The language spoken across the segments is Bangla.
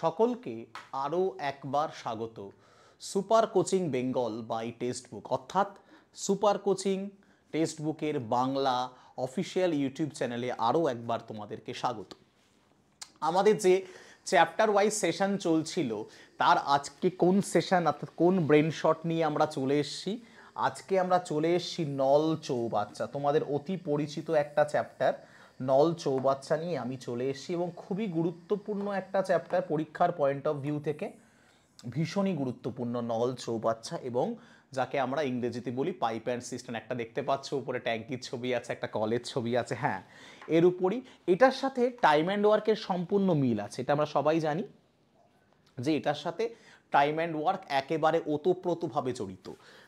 সকলকে আরও একবার স্বাগত super coaching Bengal by textbook অর্থাৎ সুপার কোচিং টেক্সট বুকের বাংলা অফিসিয়াল ইউটিউব চ্যানেলে আরও একবার তোমাদেরকে স্বাগত আমাদের যে চ্যাপ্টার ওয়াইজ সেশন চলছিল তার আজকে কোন সেশন অর্থাৎ কোন ব্রেন শট নিয়ে আমরা চলে এসছি আজকে আমরা চলে এসেছি নল চৌবাচ্চা তোমাদের অতি পরিচিত একটা চ্যাপ্টার নল চৌবাচ্চা নিয়ে আমি চলে এসেছি এবং খুবই গুরুত্বপূর্ণ একটা চ্যাপ্টার পরীক্ষার পয়েন্ট অফ ভিউ থেকে ভীষণই গুরুত্বপূর্ণ নল চৌবাচ্চা এবং যাকে আমরা ইংরেজিতে বলি পাইপ অ্যান্ড সিস্টেম একটা দেখতে পাচ্ছ উপরে ট্যাঙ্কির ছবি আছে একটা কলেজ ছবি আছে হ্যাঁ এর উপরই এটার সাথে টাইম অ্যান্ড ওয়ার্কের সম্পূর্ণ মিল আছে এটা আমরা সবাই জানি যে এটার সাথে টাইম অ্যান্ড ওয়ার্ক একেবারে ওতপ্রোতভাবে জড়িত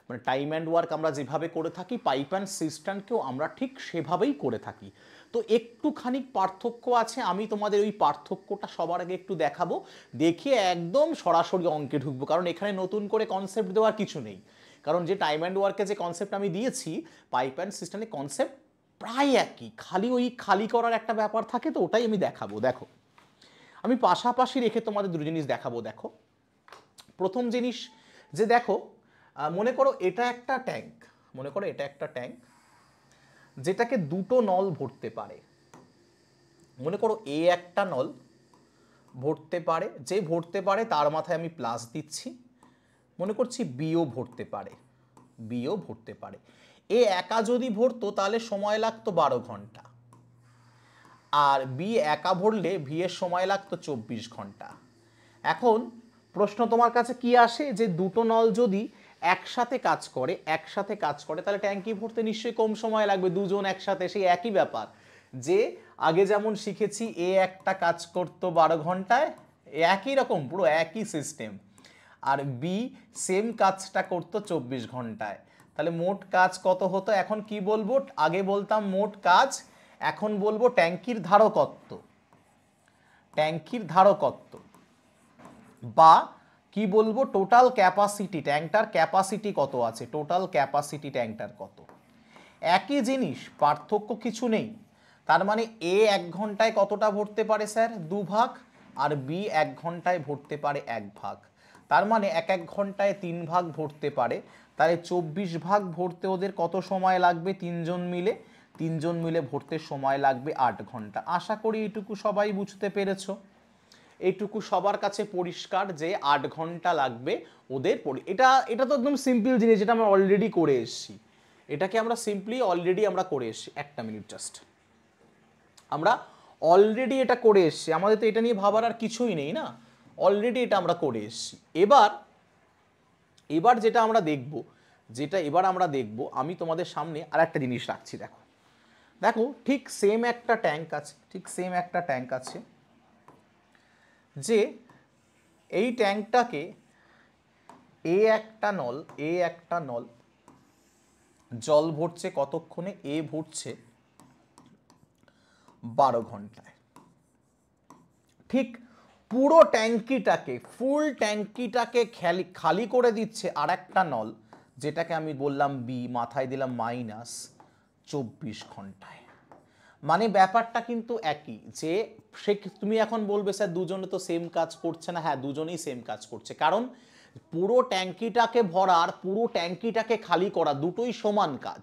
মানে টাইম অ্যান্ড ওয়ার্ক আমরা যেভাবে করে থাকি পাইপ অ্যান্ড সিস্টেমকেও আমরা ঠিক সেভাবেই করে থাকি তো একটুখানি পার্থক্য আছে আমি তোমাদের ওই পার্থক্যটা সবার আগে একটু দেখাবো দেখে একদম সরাসরি অঙ্কে ঢুকবো কারণ এখানে নতুন করে কনসেপ্ট দেওয়ার কিছু নেই কারণ যে টাইম অ্যান্ড ওয়ার্কে যে কনসেপ্ট আমি দিয়েছি পাইপ অ্যান্ড সিস্টেমের কনসেপ্ট প্রায় একই খালি ওই খালি করার একটা ব্যাপার থাকে তো ওটাই আমি দেখাবো দেখো আমি পাশাপাশি রেখে তোমাদের দুটো জিনিস দেখাবো দেখো প্রথম জিনিস যে দেখো মনে করো এটা একটা ট্যাঙ্ক মনে করো এটা একটা ট্যাঙ্ক যেটাকে দুটো নল ভরতে পারে মনে করো এ একটা নল ভরতে পারে যে ভরতে পারে তার মাথায় আমি প্লাস দিচ্ছি মনে করছি বিও ভরতে পারে বিও ভরতে পারে এ একা যদি ভরতো তাহলে সময় লাগতো বারো ঘন্টা আর বি একা ভরলে ভি এর সময় লাগতো চব্বিশ ঘন্টা এখন প্রশ্ন তোমার কাছে কি আসে যে দুটো নল যদি একসাথে কাজ করে একসাথে কাজ করে তাহলে ট্যাঙ্কি ভরতে নিশ্চয়ই কম সময় লাগবে দুজন একসাথে সেই একই ব্যাপার যে আগে যেমন শিখেছি এ একটা কাজ করতো বারো ঘন্টায় একই রকম পুরো একই সিস্টেম আর বি সেম কাজটা করতো চব্বিশ ঘন্টায় তাহলে মোট কাজ কত হতো এখন কি বলবো আগে বলতাম মোট কাজ এখন বলবো ট্যাঙ্কির ধারকত্ব ট্যাঙ্কির ধারকত্ব বা কি বলবো টোটাল ক্যাপাসিটি ট্যাঙ্কটার ক্যাপাসিটি কত আছে টোটাল ক্যাপাসিটি ট্যাঙ্কটার কত একই জিনিস পার্থক্য কিছু নেই তার মানে এ এক ঘন্টায় কতটা ভরতে পারে স্যার দু ভাগ আর বি এক ঘন্টায় ভরতে পারে এক ভাগ তার মানে এক এক ঘন্টায় তিন ভাগ ভরতে পারে তাহলে চব্বিশ ভাগ ভরতে ওদের কত সময় লাগবে তিনজন মিলে তিনজন মিলে ভরতে সময় লাগবে আট ঘন্টা আশা করি এটুকু সবাই বুঝতে পেরেছো এইটুকু সবার কাছে পরিষ্কার যে আট ঘন্টা লাগবে ওদের এটা এটা তো একদম সিম্পল জিনিস যেটা আমরা অলরেডি করে এসেছি এটাকে আমরা সিম্পলি অলরেডি আমরা করে এসেছি একটা মিনিট জাস্ট আমরা অলরেডি এটা করে এসেছি আমাদের তো এটা নিয়ে ভাবার আর কিছুই নেই না অলরেডি এটা আমরা করে এসেছি এবার এবার যেটা আমরা দেখব যেটা এবার আমরা দেখব আমি তোমাদের সামনে আর একটা জিনিস রাখছি দেখো দেখো ঠিক সেম একটা ট্যাঙ্ক আছে ঠিক সেম একটা ট্যাঙ্ক আছে যে এই ট্যাঙ্কটাকে এ একটা নল এ একটা নল জল ভরছে কতক্ষণে এ ভরছে বারো ঘন্টায় ঠিক পুরো ট্যাঙ্কিটাকে ফুল ট্যাঙ্কিটাকে খালি খালি করে দিচ্ছে আর একটা নল যেটাকে আমি বললাম বি মাথায় দিলাম মাইনাস চব্বিশ ঘন্টায় মানে ব্যাপারটা কিন্তু একই যে সে তুমি এখন বলবে স্যার দুজনে তো সেম কাজ করছে না হ্যাঁ দুজনেই সেম কাজ করছে কারণ পুরো ট্যাঙ্কিটাকে ভরার পুরো ট্যাঙ্কিটাকে খালি করা দুটোই সমান কাজ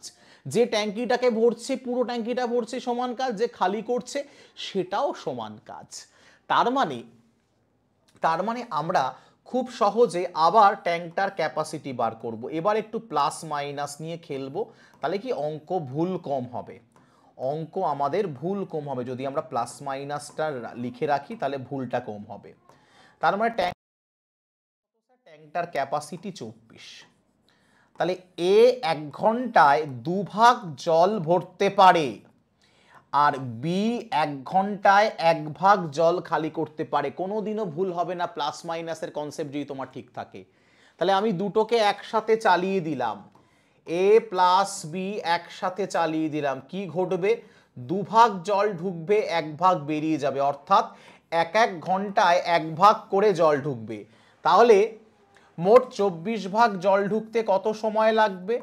যে ট্যাঙ্কিটাকে ভরছে পুরো ট্যাঙ্কিটা ভরছে সমান কাজ যে খালি করছে সেটাও সমান কাজ তার মানে তার মানে আমরা খুব সহজে আবার ট্যাঙ্কটার ক্যাপাসিটি বার করব এবার একটু প্লাস মাইনাস নিয়ে খেলবো তাহলে কি অঙ্ক ভুল কম হবে অঙ্ক আমাদের ভুল কম হবে যদি আমরা প্লাস মাইনাসটা লিখে রাখি তাহলে ভুলটা কম হবে তার মানে ট্যাঙ্ক ট্যাঙ্কটার ক্যাপাসিটি চব্বিশ তাহলে এ এক ঘন্টায় দুভাগ জল ভরতে পারে আর বি এক ঘন্টায় এক ভাগ জল খালি করতে পারে কোনো দিনও ভুল হবে না প্লাস মাইনাসের কনসেপ্ট যদি তোমার ঠিক থাকে তাহলে আমি দুটোকে একসাথে চালিয়ে দিলাম এ প্লাস বি একসাথে চালিয়ে দিলাম কি ঘটবে দুভাগ জল ঢুকবে এক ভাগ বেরিয়ে যাবে অর্থাৎ এক এক ঘন্টায় এক ভাগ করে জল ঢুকবে তাহলে মোট চব্বিশ ভাগ জল ঢুকতে কত সময় লাগবে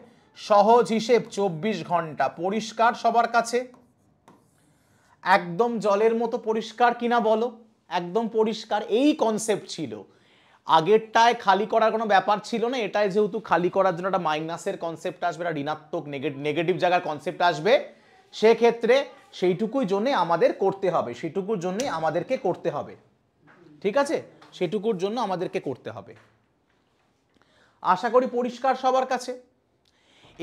সহজ হিসেব চব্বিশ ঘন্টা পরিষ্কার সবার কাছে একদম জলের মতো পরিষ্কার কিনা বলো একদম পরিষ্কার এই কনসেপ্ট ছিল আগেরটায় খালি করার কোনো ব্যাপার ছিল না এটায় যেহেতু খালি করার জন্য একটা মাইনাসের কনসেপ্ট আসবে একটা ঋণাত্মক নেগেটিভ জায়গার কনসেপ্ট আসবে সেক্ষেত্রে সেইটুকুই জন্যে আমাদের করতে হবে সেটুকুর জন্যে আমাদেরকে করতে হবে ঠিক আছে সেটুকুর জন্য আমাদেরকে করতে হবে আশা করি পরিষ্কার সবার কাছে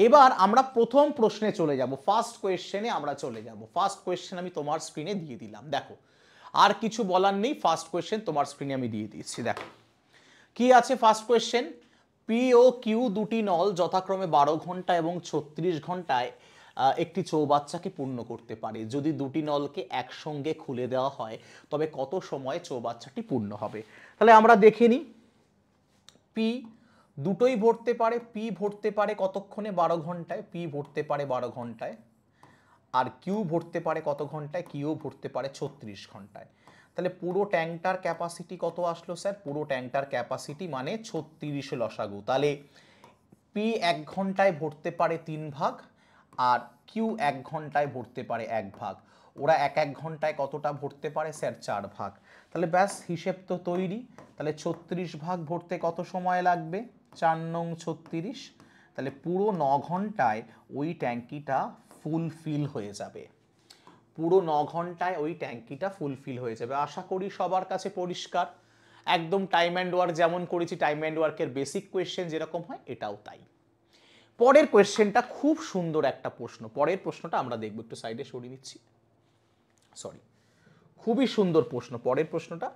এবার আমরা প্রথম প্রশ্নে চলে যাব ফার্স্ট কোয়েশ্চেনে আমরা চলে যাব ফার্স্ট কোয়েশ্চেন আমি তোমার স্ক্রিনে দিয়ে দিলাম দেখো আর কিছু বলার নেই ফার্স্ট কোয়েশ্চেন তোমার স্ক্রিনে আমি দিয়ে দিচ্ছি দেখো কি আছে ফার্স্ট কোয়েশ্চেন পি ও কিউ দুটি নল যথাক্রমে বারো ঘন্টা এবং ছত্রিশ ঘন্টায় একটি চৌবাচ্চাকে পূর্ণ করতে পারে যদি দুটি নলকে একসঙ্গে খুলে দেওয়া হয় তবে কত সময়ে চৌবাচ্চাটি পূর্ণ হবে তাহলে আমরা দেখে নিই পি দুটোই ভরতে পারে পি ভরতে পারে কতক্ষণে বারো ঘন্টায় পি ভরতে পারে বারো ঘন্টায় আর কিউ ভরতে পারে কত ঘন্টায় কিউ ভরতে পারে ছত্রিশ ঘন্টায় তাহলে পুরো ট্যাঙ্কটার ক্যাপাসিটি কত আসলো স্যার পুরো ট্যাঙ্কটার ক্যাপাসিটি মানে ছত্রিশ লসাগু তাহলে পি এক ঘন্টায় ভরতে পারে তিন ভাগ আর কিউ এক ঘন্টায় ভরতে পারে এক ভাগ ওরা এক এক ঘন্টায় কতটা ভরতে পারে স্যার চার ভাগ তাহলে ব্যাস হিসেব তো তৈরি তাহলে ছত্রিশ ভাগ ভরতে কত সময় লাগবে চার নং ছত্রিশ তাহলে পুরো ন ঘন্টায় ওই ট্যাঙ্কিটা ফুলফিল হয়ে যাবে পুরো ন ঘন্টায় ওই ট্যাঙ্কিটা ফুলফিল হয়ে যাবে আশা করি সবার কাছে পরিষ্কার একদম টাইম অ্যান্ড ওয়ার্ক যেমন করেছি টাইম অ্যান্ড ওয়ার্কের বেসিক কোয়েশ্চেন যেরকম হয় এটাও তাই পরের কোয়েশ্চেনটা খুব সুন্দর একটা প্রশ্ন পরের প্রশ্নটা আমরা দেখব একটু সাইডে সরিয়ে নিচ্ছি সরি খুবই সুন্দর প্রশ্ন পরের প্রশ্নটা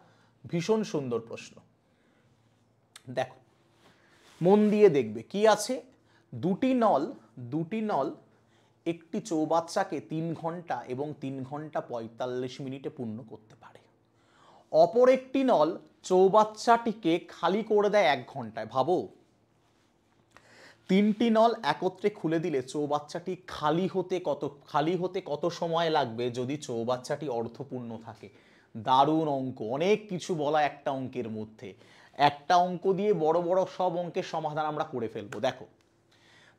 ভীষণ সুন্দর প্রশ্ন দেখো মন দিয়ে দেখবে কি আছে দুটি নল দুটি নল একটি চৌবাচ্চাকে তিন ঘন্টা এবং তিন ঘন্টা পঁয়তাল্লিশ মিনিটে পূর্ণ করতে পারে অপর একটি নল চৌবাচ্চাটিকে খালি করে দেয় এক ঘন্টায় ভাবো তিনটি নল একত্রে খুলে দিলে চৌবাচ্চাটি খালি হতে কত খালি হতে কত সময় লাগবে যদি চৌবাচ্চাটি অর্থপূর্ণ থাকে দারুণ অঙ্ক অনেক কিছু বলা একটা অঙ্কের মধ্যে একটা অঙ্ক দিয়ে বড় বড় সব অঙ্কের সমাধান আমরা করে ফেলবো দেখো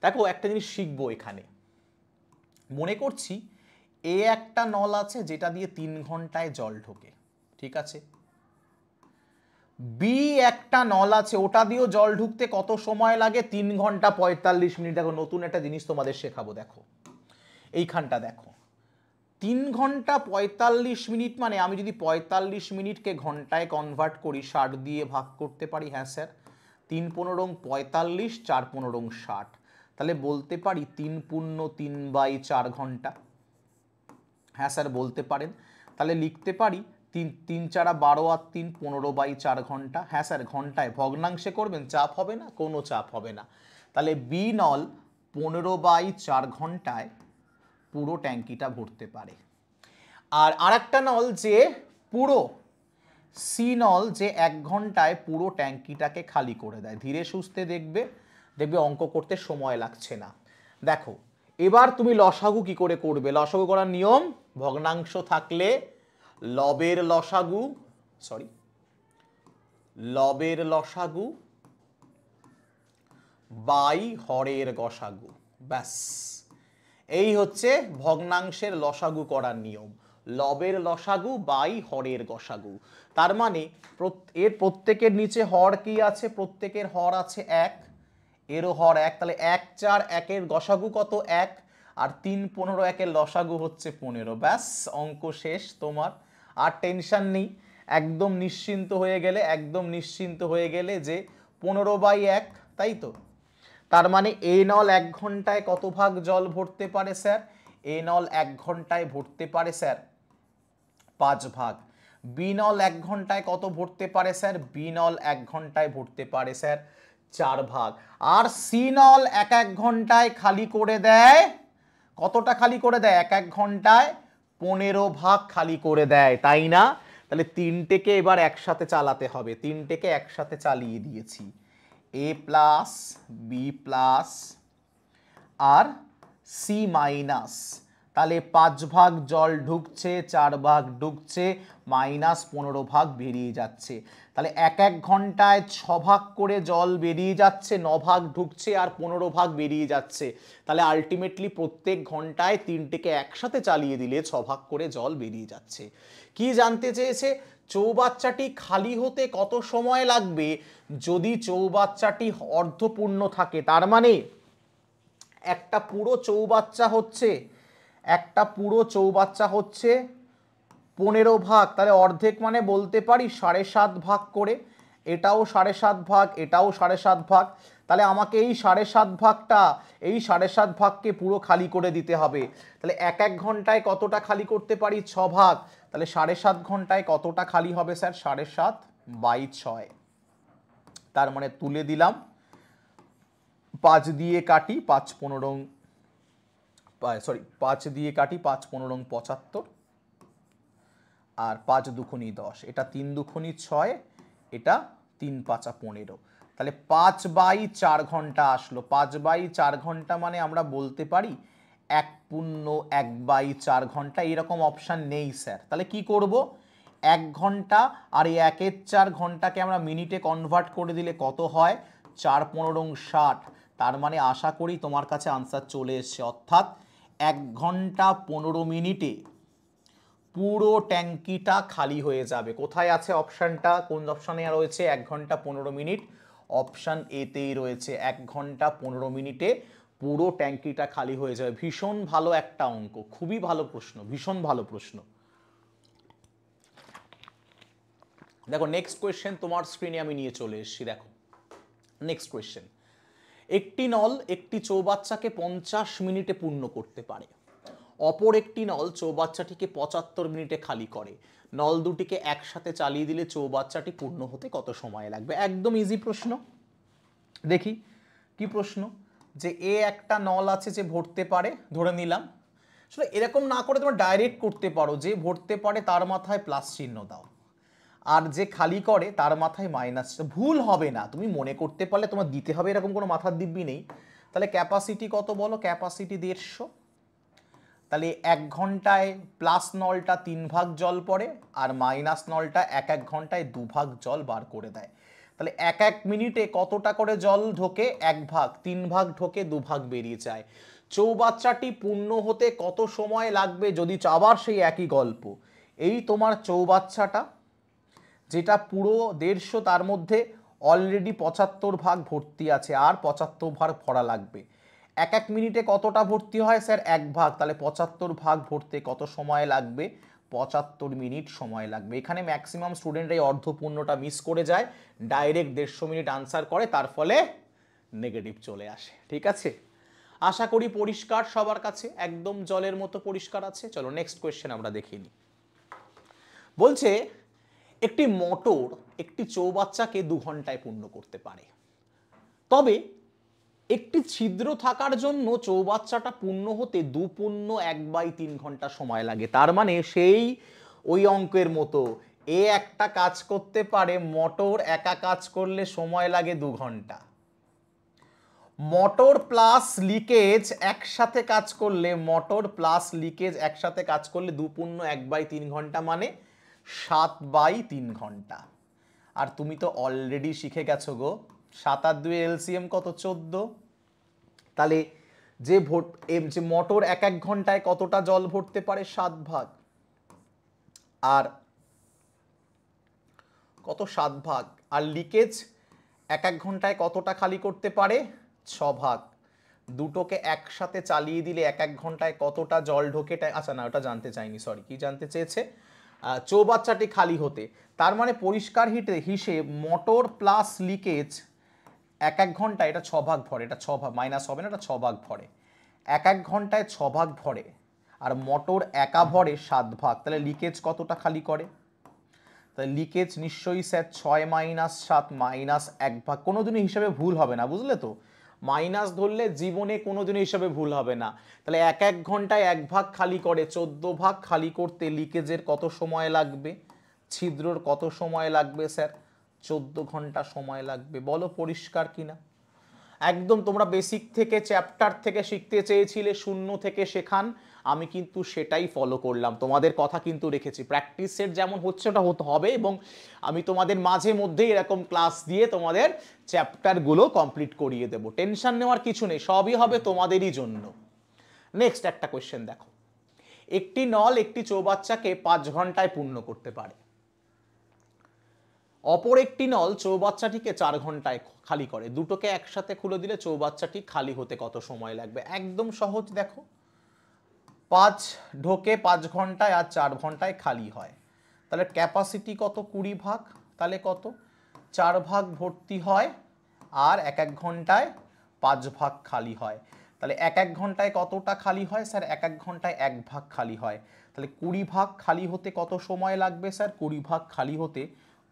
দেখো একটা জিনিস শিখবো এখানে মনে করছি এ একটা নল আছে যেটা দিয়ে তিন ঘন্টায় জল ঢোকে ঠিক আছে বি একটা নল আছে ওটা দিয়েও জল ঢুকতে কত সময় লাগে তিন ঘন্টা পঁয়তাল্লিশ মিনিট দেখো নতুন একটা জিনিস তোমাদের শেখাবো দেখো এইখানটা দেখো তিন ঘন্টা পঁয়তাল্লিশ মিনিট মানে আমি যদি পঁয়তাল্লিশ মিনিটকে ঘন্টায় কনভার্ট করি ষাট দিয়ে ভাগ করতে পারি হ্যাঁ স্যার তিন পনেরো পঁয়তাল্লিশ চার পনেরো ষাট তাহলে বলতে পারি তিন পূর্ণ তিন বাই চার ঘন্টা হ্যাঁ স্যার বলতে পারেন তাহলে লিখতে পারি তিন তিন চারা বারো আর তিন পনেরো বাই চার ঘন্টা হ্যাঁ স্যার ঘন্টায় ভগ্নাংশে করবেন চাপ হবে না কোনো চাপ হবে না তাহলে বি নল পনেরো বাই চার ঘন্টায় পুরো ট্যাঙ্কিটা ভরতে পারে আর আরেকটা নল যে পুরো সি নল যে এক ঘন্টায় পুরো ট্যাঙ্কিটাকে খালি করে দেয় ধীরে সুস্থে দেখবে দেখবে অঙ্ক করতে সময় লাগছে না দেখো এবার তুমি লসাগু কি করে করবে লসাগু করার নিয়ম ভগ্নাংশ থাকলে লবের লসাগু সরি লবের লসাগু বাই হরের গসাগু ব্যাস এই হচ্ছে ভগ্নাংশের লসাগু করার নিয়ম লবের লসাগু বাই হরের গসাগু তার মানে এর প্রত্যেকের নিচে হর কি আছে প্রত্যেকের হর আছে এক এরও হর এক তাহলে এক চার একের গসাগু কত এক আর তিন পনেরো একের লসাগু হচ্ছে পনেরো ব্যাস অঙ্ক শেষ তোমার আর টেনশান নেই একদম নিশ্চিন্ত হয়ে গেলে একদম নিশ্চিন্ত হয়ে গেলে যে পনেরো বাই এক তাই তো তার মানে এ নল এক ঘন্টায় কত ভাগ জল ভরতে পারে স্যার এ নল এক ঘন্টায় ভরতে পারে স্যার পাঁচ ভাগ বিনল এক ঘন্টায় কত ভরতে পারে স্যার বি নল এক ঘন্টায় ভরতে পারে স্যার চার ভাগ আর সিনল এক এক ঘন্টায় খালি করে দেয় কতটা খালি করে দেয় এক এক ঘন্টায় পনেরো ভাগ খালি করে দেয় তাই না তাহলে তিনটেকে এবার একসাথে চালাতে হবে তিনটেকে একসাথে চালিয়ে দিয়েছি এ প্লাস বি প্লাস আর সি মাইনাস তাহলে পাঁচ ভাগ জল ঢুকছে চার ভাগ ঢুকছে মাইনাস পনেরো ভাগ বেরিয়ে যাচ্ছে তাহলে এক এক ঘন্টায় ছ ভাগ করে জল বেরিয়ে যাচ্ছে ন ভাগ ঢুকছে আর পনেরো ভাগ বেরিয়ে যাচ্ছে তাহলে আলটিমেটলি প্রত্যেক ঘন্টায় তিনটেকে একসাথে চালিয়ে দিলে ছ ভাগ করে জল বেরিয়ে যাচ্ছে কি জানতে চেয়েছে চৌবাচ্চাটি খালি হতে কত সময় লাগবে যদি চৌবাচ্চাটি অর্ধপূর্ণ থাকে তার মানে একটা পুরো চৌবাচ্চা হচ্ছে একটা পুরো চৌবাচ্চা হচ্ছে পনেরো ভাগ তাহলে অর্ধেক মানে বলতে পারি সাড়ে সাত ভাগ করে এটাও সাড়ে সাত ভাগ এটাও সাড়ে সাত ভাগ তাহলে আমাকে এই সাড়ে সাত ভাগটা এই সাড়ে সাত ভাগকে পুরো খালি করে দিতে হবে তাহলে এক এক ঘন্টায় কতটা খালি করতে পারি ছ ভাগ তাহলে সাড়ে সাত ঘন্টায় কতটা খালি হবে স্যার সাড়ে সাত বাই ছয় তার মানে তুলে দিলাম পাঁচ দিয়ে কাটি পাঁচ পনেরো সরি পাঁচ দিয়ে কাটি পাঁচ পনেরো পঁচাত্তর আর পাঁচ দুখনি দশ এটা তিন দুখনি ছয় এটা তিন পাঁচা পনেরো তাহলে পাঁচ বাই চার ঘন্টা আসলো পাঁচ বাই চার ঘন্টা মানে আমরা বলতে পারি এক পূর্ণ এক বাই চার ঘন্টা এরকম অপশান নেই স্যার তাহলে কি করব এক ঘন্টা আর এই একের চার ঘন্টাকে আমরা মিনিটে কনভার্ট করে দিলে কত হয় চার পনেরো ষাট তার মানে আশা করি তোমার কাছে আনসার চলে এসছে অর্থাৎ এক ঘন্টা পনেরো মিনিটে পুরো ট্যাঙ্কিটা খালি হয়ে যাবে কোথায় আছে অপশানটা কোন অপশানে রয়েছে এক ঘন্টা পনেরো মিনিট অপশান এতেই রয়েছে এক ঘন্টা পনেরো মিনিটে পুরো ট্যাঙ্কিটা খালি হয়ে যাবে ভীষণ ভালো একটা অঙ্ক খুবই ভালো প্রশ্ন ভীষণ ভালো প্রশ্ন দেখো নেক্সট কোয়েশ্চেন তোমার স্ক্রিনে আমি নিয়ে চলে এসেছি দেখো নেক্সট কোয়েশ্চেন একটি নল একটি চৌবাচ্চাকে পঞ্চাশ মিনিটে পূর্ণ করতে পারে অপর একটি নল চৌবাচ্চাটিকে পঁচাত্তর মিনিটে খালি করে নল দুটিকে একসাথে চালিয়ে দিলে চৌবাচ্চাটি পূর্ণ হতে কত সময় লাগবে একদম ইজি প্রশ্ন দেখি কি প্রশ্ন যে এ একটা নল আছে যে ভরতে পারে ধরে নিলাম আসলে এরকম না করে তোমরা ডাইরেক্ট করতে পারো যে ভরতে পারে তার মাথায় প্লাস চিহ্ন দাও আর যে খালি করে তার মাথায় মাইনাস ভুল হবে না তুমি মনে করতে পারলে তোমার দিতে হবে এরকম কোনো মাথার দিব্যি নেই তাহলে ক্যাপাসিটি কত বলো ক্যাপাসিটি দেড়শো তাহলে এক ঘন্টায় প্লাস নলটা তিন ভাগ জল পড়ে আর মাইনাস নলটা এক এক ঘন্টায় দু ভাগ জল বার করে দেয় তাহলে এক এক মিনিটে কতটা করে জল ঢোকে এক ভাগ তিন ভাগ ঢোকে দু ভাগ বেরিয়ে যায় চৌবাচ্চাটি পূর্ণ হতে কত সময় লাগবে যদি আবার সেই একই গল্প এই তোমার চৌবাচ্চাটা যেটা পুরো দেড়শো তার মধ্যে অলরেডি পঁচাত্তর ভাগ ভর্তি আছে আর পঁচাত্তর ভাগ ভরা লাগবে এক এক মিনিটে কতটা ভর্তি হয় স্যার এক ভাগ তাহলে পঁচাত্তর ভাগ ভর্তি কত সময় লাগবে পঁচাত্তর মিনিট সময় লাগবে এখানে ম্যাক্সিমাম স্টুডেন্টরা এই অর্ধপূর্ণটা মিস করে যায় ডাইরেক্ট দেড়শো মিনিট আনসার করে তার ফলে নেগেটিভ চলে আসে ঠিক আছে আশা করি পরিষ্কার সবার কাছে একদম জলের মতো পরিষ্কার আছে চলো নেক্সট কোয়েশ্চেন আমরা দেখে নিই বলছে একটি মোটর একটি চৌবাচ্চাকে দু ঘন্টায় পূর্ণ করতে পারে তবে একটি ছিদ্র থাকার জন্য চৌবাচ্চাটা পূর্ণ হতে দু পূর্ণ এক বাই তিন ঘন্টা সময় লাগে তার মানে সেই ওই অঙ্কের মতো এ একটা কাজ করতে পারে মোটর একা কাজ করলে সময় লাগে দু ঘন্টা মোটর প্লাস লিকেজ একসাথে কাজ করলে মোটর প্লাস লিকেজ একসাথে কাজ করলে দু পূর্ণ এক বাই তিন ঘন্টা মানে সাত বাই তিন ঘন্টা আর তুমি তো অলরেডি শিখে গেছো গো সাত আর দুই এলসিএম কত চোদ্দো তাহলে যে ভোট এম যে মোটর এক এক ঘন্টায় কতটা জল ভরতে পারে সাত ভাগ আর কত সাত ভাগ আর লিকেজ এক এক ঘন্টায় কতটা খালি করতে পারে ছ ভাগ দুটোকে একসাথে চালিয়ে দিলে এক এক ঘন্টায় কতটা জল ঢোকে আচ্ছা না ওটা জানতে চাইনি সরি কি জানতে চেয়েছে চৌবাচ্চাটি খালি হতে তার মানে পরিষ্কার হিটে হিসেব মোটর প্লাস লিকেজ এক এক ঘন্টা এটা ছ ভাগ ভরে এটা ছ ভাগ মাইনাস হবে না এটা ছ ভাগ ভরে এক এক ঘন্টায় ছ ভাগ ভরে আর মোটর একা ভরে সাত ভাগ তাহলে লিকেজ কতটা খালি করে তাহলে লিকেজ নিশ্চয়ই স্যার ছয় মাইনাস সাত মাইনাস এক ভাগ কোনো দিনই হিসাবে ভুল হবে না বুঝলে তো মাইনাস ধরলে জীবনে কোনো দিনই হিসাবে ভুল হবে না তাহলে এক এক ঘন্টায় এক ভাগ খালি করে চোদ্দ ভাগ খালি করতে লিকেজের কত সময় লাগবে ছিদ্রর কত সময় লাগবে স্যার চোদ্দ ঘন্টা সময় লাগবে বলো পরিষ্কার কিনা একদম তোমরা বেসিক থেকে চ্যাপ্টার থেকে শিখতে চেয়েছিলে শূন্য থেকে শেখান আমি কিন্তু সেটাই ফলো করলাম তোমাদের কথা কিন্তু রেখেছি প্র্যাকটিসের যেমন হচ্ছে ওটা হতে হবে এবং আমি তোমাদের মাঝে মধ্যে এরকম ক্লাস দিয়ে তোমাদের চ্যাপ্টারগুলো কমপ্লিট করিয়ে দেব টেনশন নেওয়ার কিছু নেই সবই হবে তোমাদেরই জন্য নেক্সট একটা কোয়েশ্চেন দেখো একটি নল একটি চৌবাচ্চাকে পাঁচ ঘন্টায় পূর্ণ করতে পারে অপর একটি নল চৌবাচ্চাটিকে চার ঘন্টায় খালি করে দুটোকে একসাথে খুলে দিলে চৌবাচ্চাটি খালি হতে কত সময় লাগবে একদম সহজ দেখো পাঁচ ঢোকে পাঁচ ঘন্টায় আর চার ঘন্টায় খালি হয় তাহলে ক্যাপাসিটি কত কুড়ি ভাগ তাহলে কত চার ভাগ ভর্তি হয় আর এক এক ঘন্টায় পাঁচ ভাগ খালি হয় তাহলে এক এক ঘন্টায় কতটা খালি হয় স্যার এক এক ঘন্টায় এক ভাগ খালি হয় তাহলে কুড়ি ভাগ খালি হতে কত সময় লাগবে স্যার কুড়ি ভাগ খালি হতে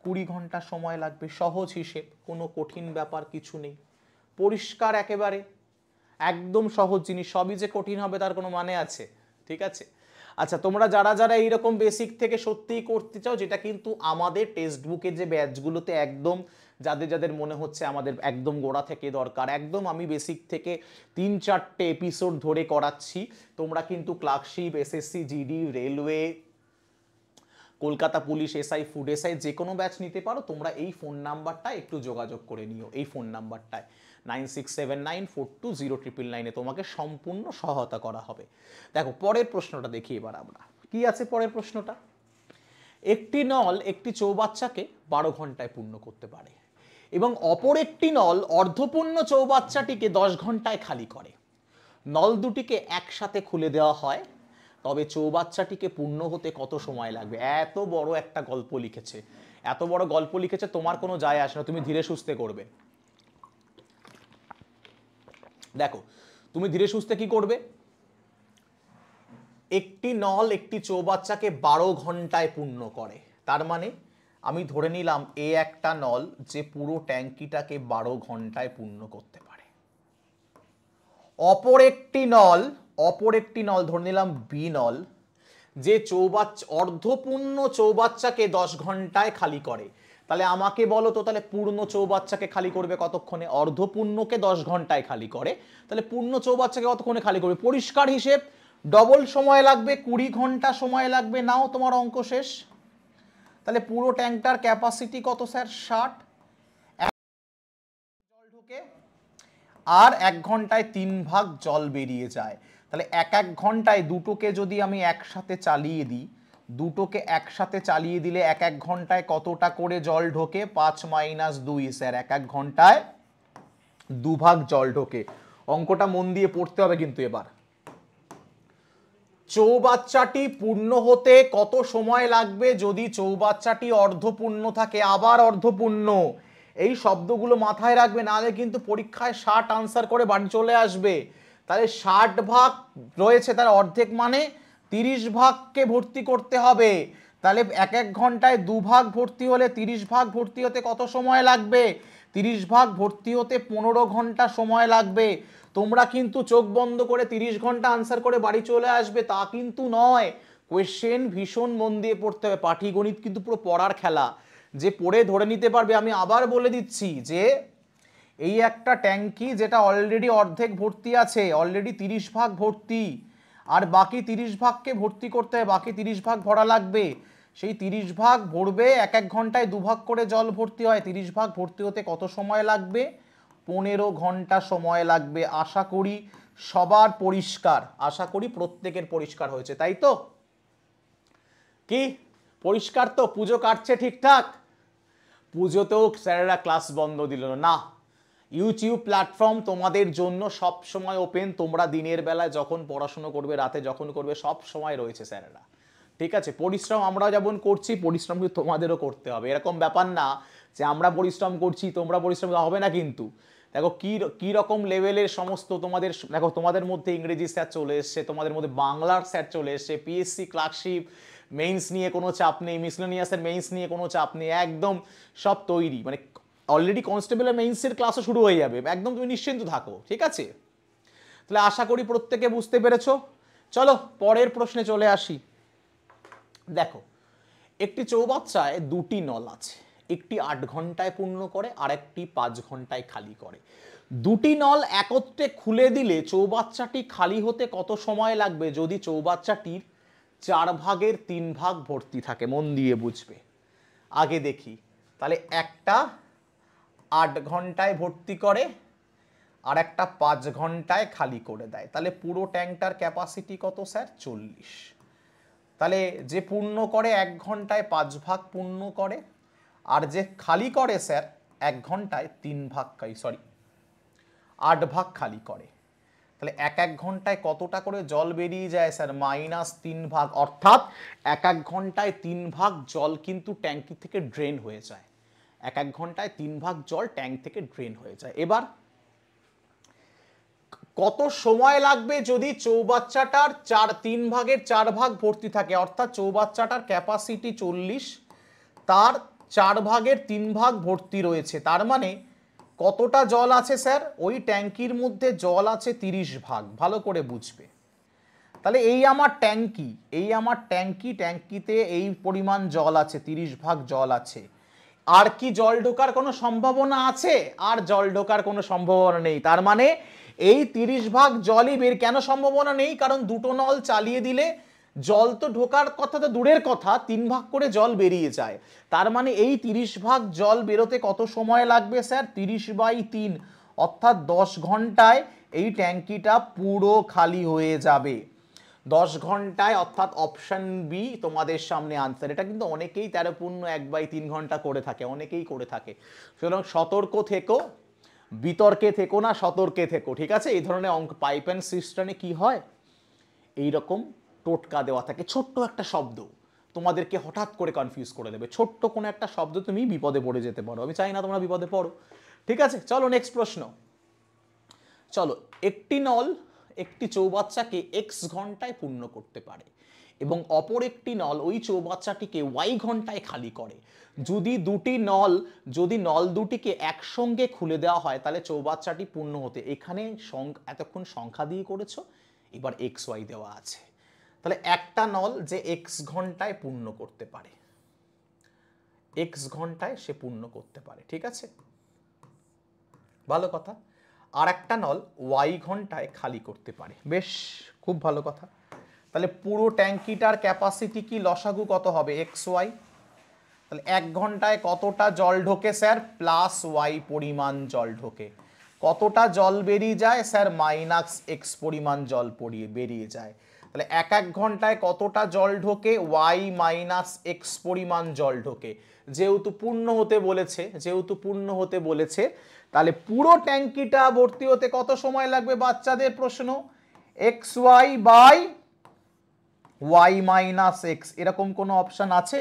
কুড়ি ঘন্টা সময় লাগবে সহজ হিসেব কোনো কঠিন ব্যাপার কিছু নেই পরিষ্কার একেবারে একদম সহজ জিনিস সবই যে কঠিন হবে তার কোনো মানে আছে ঠিক আছে আচ্ছা তোমরা যারা যারা এইরকম বেসিক থেকে সত্যিই করতে চাও যেটা কিন্তু আমাদের টেক্সট বুকের যে ব্যাচগুলোতে একদম যাদের যাদের মনে হচ্ছে আমাদের একদম গোড়া থেকে দরকার একদম আমি বেসিক থেকে তিন চারটে এপিসোড ধরে করাচ্ছি তোমরা কিন্তু clerkship SSC GD railway Kolkata police SI food SI যে কোনো ব্যাচ নিতে পারো তোমরা এই ফোন নাম্বারটা একটু যোগাযোগ করে নিও এই ফোন নাম্বারটায় nine six seven nine four two zero triple নাইনে তোমাকে সম্পূর্ণ সহায়তা করা হবে দেখো পরের প্রশ্নটা দেখি এবার আমরা কি আছে পরের প্রশ্নটা একটি নল একটি চৌবাচ্চাকে বারো ঘন্টায় পূর্ণ করতে পারে এবং অপর একটি নল অর্ধপূর্ণ চৌবাচ্চাটিকে দশ ঘন্টায় খালি করে নল দুটিকে একসাথে খুলে দেওয়া হয় তবে চৌবাচ্চাটিকে পূর্ণ হতে কত সময় লাগবে এত বড় একটা গল্প লিখেছে এত বড় গল্প লিখেছে তোমার কোনো যায় আসে না তুমি ধীরে সুস্থে করবে দেখো তুমি ধীরে সুস্থে কি করবে একটি নল একটি চৌবাচ্চাকে বারো ঘন্টায় পূর্ণ করে তার মানে আমি ধরে নিলাম এ একটা নল যে পুরো ট্যাঙ্কিটাকে বারো ঘন্টায় পূর্ণ করতে পারে অপর একটি নল অপর একটি নল ধরে নিলাম বি নল যে চৌবাচ্চা অর্ধপূর্ণ চৌবাচ্চাকে দশ ঘন্টায় খালি করে তাহলে আমাকে বলো তো তাহলে পূর্ণ চৌবাচ্চাকে খালি করবে কতক্ষণে অর্ধপূর্ণকে দশ ঘন্টায় খালি করে তাহলে পূর্ণ চৌবাচ্চাকে কতক্ষণে খালি করবে পরিষ্কার হিসেব ডবল সময় লাগবে কুড়ি ঘন্টা সময় লাগবে নাও তোমার অঙ্ক শেষ তাহলে পুরো ট্যাঙ্কটার ক্যাপাসিটি কত স্যার ষাট জল আর এক ঘন্টায় তিন ভাগ জল বেরিয়ে যায় তাহলে এক এক ঘন্টায় দুটোকে যদি আমি একসাথে চালিয়ে দিই দুটোকে একসাথে চালিয়ে দিলে এক এক ঘন্টায় কতটা করে জল ঢোকে পাঁচ মাইনাস দুই স্যার এক এক ঘন্টায় দুভাগ জল ঢোকে অঙ্কটা মন দিয়ে পড়তে হবে কিন্তু এবার চৌবাচ্চাটি পূর্ণ হতে কত সময় লাগবে যদি চৌবাচ্চাটি অর্ধপূর্ণ থাকে আবার অর্ধপূর্ণ এই শব্দগুলো মাথায় রাখবে নাহলে কিন্তু পরীক্ষায় ষাট আনসার করে বাড়ি চলে আসবে তাহলে ষাট ভাগ রয়েছে তার অর্ধেক মানে তিরিশ ভাগকে ভর্তি করতে হবে তাহলে এক এক ঘন্টায় দু ভাগ ভর্তি হলে তিরিশ ভাগ ভর্তি হতে কত সময় লাগবে তিরিশ ভাগ ভর্তি হতে পনেরো ঘন্টা সময় লাগবে তোমরা কিন্তু চোখ বন্ধ করে তিরিশ ঘন্টা আনসার করে বাড়ি চলে আসবে তা কিন্তু নয় কোয়েশ্চেন ভীষণ মন দিয়ে পড়তে হবে পাঠিগণিত গণিত কিন্তু পুরো পড়ার খেলা যে পড়ে ধরে নিতে পারবে আমি আবার বলে দিচ্ছি যে এই একটা ট্যাঙ্কি যেটা অলরেডি অর্ধেক ভর্তি আছে অলরেডি তিরিশ ভাগ ভর্তি আর বাকি তিরিশ ভাগকে ভর্তি করতে হয় বাকি তিরিশ ভাগ ভরা লাগবে সেই তিরিশ ভাগ ভরবে এক এক ঘন্টায় দুভাগ করে জল ভর্তি হয় তিরিশ ভাগ ভর্তি হতে কত সময় লাগবে পনেরো ঘন্টা সময় লাগবে আশা করি সবার পরিষ্কার আশা করি প্রত্যেকের পরিষ্কার হয়েছে তাই তো কি পরিষ্কার তো পুজো কাটছে ঠিকঠাক পুজোতেও স্যারেরা ক্লাস বন্ধ দিল না ইউটিউব প্ল্যাটফর্ম তোমাদের জন্য সব সময় ওপেন তোমরা দিনের বেলায় যখন পড়াশুনো করবে রাতে যখন করবে সব সময় রয়েছে স্যারেরা ঠিক আছে পরিশ্রম আমরা যেমন করছি পরিশ্রম কিন্তু তোমাদেরও করতে হবে এরকম ব্যাপার না যে আমরা পরিশ্রম করছি তোমরা পরিশ্রম হবে না কিন্তু দেখো কী কী রকম লেভেলের সমস্ত তোমাদের দেখো তোমাদের মধ্যে ইংরেজি স্যার চলে এসছে তোমাদের মধ্যে বাংলার স্যার চলে এসছে পিএসসি ক্লার্কশিপ মেইনস নিয়ে কোনো চাপ নেই মিসলেনিয়াসের মেইনস নিয়ে কোনো চাপ নেই একদম সব তৈরি মানে অলরেডি কনস্টেবলের মেইনসের ক্লাসও শুরু হয়ে যাবে একদম তুমি নিশ্চিন্ত থাকো ঠিক আছে তাহলে আশা করি প্রত্যেকে বুঝতে পেরেছো চলো পরের প্রশ্নে চলে আসি দেখো একটি চৌবাচ্চায় দুটি নল আছে একটি আট ঘন্টায় পূর্ণ করে আর একটি পাঁচ ঘন্টায় খালি করে দুটি নল একত্রে খুলে দিলে চৌবাচ্চাটি খালি হতে কত সময় লাগবে যদি চৌবাচ্চাটির চার ভাগের তিন ভাগ ভর্তি থাকে মন দিয়ে বুঝবে আগে দেখি তাহলে একটা আট ঘন্টায় ভর্তি করে আর একটা পাঁচ ঘন্টায় খালি করে দেয় তাহলে পুরো ট্যাঙ্কটার ক্যাপাসিটি কত স্যার চল্লিশ তাহলে যে পূর্ণ করে এক ঘন্টায় পাঁচ ভাগ পূর্ণ করে আর যে খালি করে স্যার এক ঘন্টায় তিন ভাগ সরি আট ভাগ খালি করে তাহলে এক এক ঘন্টায় কতটা করে জল বেরিয়ে যায় স্যার মাইনাস তিন ভাগ অর্থাৎ এক এক ঘন্টায় তিন ভাগ জল কিন্তু ট্যাঙ্কি থেকে ড্রেন হয়ে যায় এক এক ঘন্টায় তিন ভাগ জল ট্যাঙ্ক থেকে ড্রেন হয়ে যায় এবার কত সময় লাগবে যদি চৌবাচ্চাটার চার তিন ভাগের চার ভাগ ভর্তি থাকে অর্থাৎ চৌবাচ্চাটার ক্যাপাসিটি চল্লিশ তার চার ভাগের তিন ভাগ ভর্তি রয়েছে তার মানে কতটা জল আছে স্যার ওই ট্যাঙ্কির মধ্যে জল আছে তিরিশ ভাগ ভালো করে বুঝবে তাহলে এই আমার ট্যাঙ্কি এই আমার ট্যাঙ্কি ট্যাঙ্কিতে এই পরিমাণ জল আছে তিরিশ ভাগ জল আছে আর কি জল ঢোকার কোনো সম্ভাবনা আছে আর জল ঢোকার কোনো সম্ভাবনা নেই তার মানে এই তিরিশ ভাগ জলই বের কেন সম্ভাবনা নেই কারণ দুটো নল চালিয়ে দিলে জল তো ঢোকার কথা তো দূরের কথা তিন ভাগ করে জল বেরিয়ে যায় তার মানে এই তিরিশ ভাগ জল বেরোতে কত সময় লাগবে স্যার তিরিশ বাই তিন অর্থাৎ দশ ঘন্টায় এই ট্যাঙ্কিটা পুরো খালি হয়ে যাবে দশ ঘন্টায় অর্থাৎ অপশান বি তোমাদের সামনে আনসার এটা কিন্তু অনেকেই তেরো পূর্ণ এক বাই তিন ঘন্টা করে থাকে অনেকেই করে থাকে সুতরাং সতর্ক থেকো বিতর্কে থেকো না সতর্কে থেকো ঠিক আছে এই ধরনের অঙ্ক পাইপ অ্যান্ড সিস্টেমে কী হয় এই রকম টোটকা দেওয়া থাকে ছোট্ট একটা শব্দ তোমাদেরকে হঠাৎ করে কনফিউজ করে দেবে ছোট্ট কোনো একটা শব্দ তুমি বিপদে পড়ে যেতে পারো আমি চাই না তোমরা বিপদে পড়ো ঠিক আছে চলো নেক্সট প্রশ্ন চলো একটি নল একটি চৌবাচ্চাকে এক্স ঘন্টায় পূর্ণ করতে পারে এবং অপর একটি নল ওই চৌবাচ্চাটিকে ওয়াই ঘন্টায় খালি করে যদি দুটি নল যদি নল দুটিকে একসঙ্গে খুলে দেওয়া হয় তাহলে চৌবাচ্চাটি পূর্ণ হতে এখানে এতক্ষণ সংখ্যা দিয়ে করেছ এবার এক্স ওয়াই দেওয়া আছে তাহলে একটা নল যে এক্স ঘন্টায় পূর্ণ করতে পারে এক্স ঘন্টায় সে পূর্ণ করতে পারে ঠিক আছে ভালো কথা আর একটা নল ওয়াই ঘন্টায় খালি করতে পারে বেশ খুব ভালো কথা তাহলে পুরো ট্যাঙ্কিটার ক্যাপাসিটি কি লসাগু কত হবে এক্স ওয়াই তাহলে এক ঘন্টায় কতটা জল ঢোকে স্যার প্লাস ওয়াই পরিমাণ জল ঢোকে কতটা জল বেরিয়ে যায় স্যার মাইনাস এক্স পরিমাণ জল পড়িয়ে বেরিয়ে যায় তাহলে এক এক ঘন্টায় কতটা জল ঢোকে ওয়াই মাইনাস এক্স পরিমাণ জল ঢোকে যেহেতু পূর্ণ হতে বলেছে যেহেতু পূর্ণ হতে বলেছে তাহলে পুরো ট্যাঙ্কিটা ভর্তি হতে কত সময় লাগবে বাচ্চাদের প্রশ্ন X Y by Y minus X এরকম কোনো অপশান আছে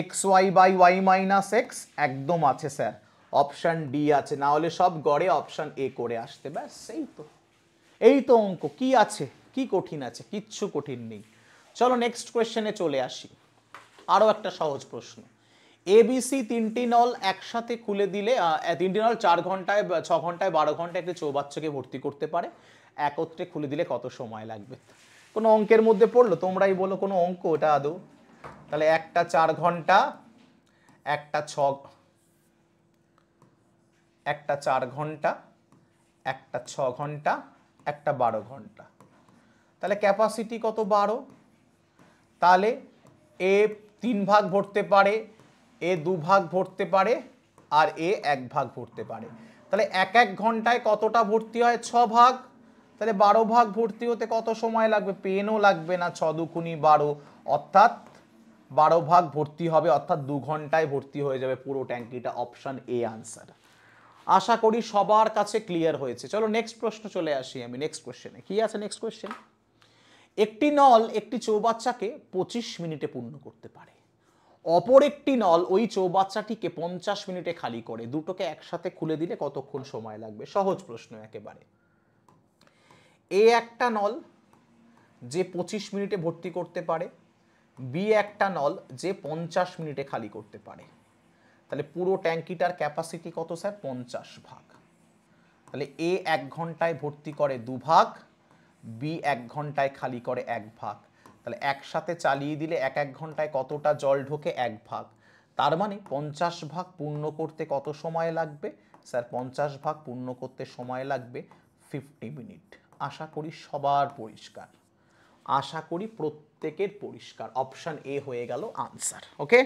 X Y by Y minus X একদম আছে স্যার অপশান ডি আছে না হলে সব গড়ে অপশান এ করে আসতে ব্যাস এই তো এই তো অঙ্ক কি আছে কি কঠিন আছে কিচ্ছু কঠিন নেই চলো নেক্সট কোয়েশ্চেনে চলে আসি আরও একটা সহজ প্রশ্ন এবিসি তিনটি নল একসাথে খুলে দিলে তিনটি নল চার ঘন্টায় ছ ঘন্টায় বারো ঘন্টায় একটি চৌবাচ্চাকে ভর্তি করতে পারে একত্রে খুলে দিলে কত সময় লাগবে কোনো অঙ্কের মধ্যে পড়লো তোমরাই বলো কোনো অঙ্ক ওটা আদৌ তাহলে একটা চার ঘন্টা একটা ছ একটা চার ঘন্টা একটা ছ ঘন্টা একটা বারো ঘন্টা তাহলে ক্যাপাসিটি কত বারো তাহলে এ তিন ভাগ ভরতে পারে এ দুভাগ ভরতে পারে আর এ এক ভাগ ভরতে পারে তাহলে এক এক ঘন্টায় কতটা ভর্তি হয় ছ ভাগ তাহলে বারো ভাগ ভর্তি হতে কত সময় লাগবে পেনও লাগবে না ছ দুকুনি বারো অর্থাৎ বারো ভাগ ভর্তি হবে অর্থাৎ দু ঘন্টায় ভর্তি হয়ে যাবে পুরো ট্যাঙ্কিটা অপশান এ আনসার আশা করি সবার কাছে ক্লিয়ার হয়েছে চলো নেক্সট প্রশ্ন চলে আসি আমি নেক্সট কোয়েশ্চেনে কী আছে নেক্সট কোয়েশ্চেন একটি নল একটি চৌবাচ্চাকে পঁচিশ মিনিটে পূর্ণ করতে পারে অপর একটি নল ওই চৌবাচ্চাটিকে পঞ্চাশ মিনিটে খালি করে দুটোকে একসাথে খুলে দিলে কতক্ষণ সময় লাগবে সহজ প্রশ্ন একেবারে এ একটা নল যে পঁচিশ মিনিটে ভর্তি করতে পারে বি একটা নল যে পঞ্চাশ মিনিটে খালি করতে পারে তাহলে পুরো ট্যাঙ্কিটার ক্যাপাসিটি কত স্যার পঞ্চাশ ভাগ তাহলে এ এক ঘন্টায় ভর্তি করে দু ভাগ বি এক ঘন্টায় খালি করে এক ভাগ তাহলে একসাথে চালিয়ে দিলে এক এক ঘন্টায় কতটা জল ঢোকে এক ভাগ তার মানে পঞ্চাশ ভাগ পূর্ণ করতে কত সময় লাগবে স্যার পঞ্চাশ ভাগ পূর্ণ করতে সময় লাগবে ফিফটি মিনিট আশা করি সবার পরিষ্কার আশা করি প্রত্যেকের পরিষ্কার অপশান এ হয়ে গেল আনসার ওকে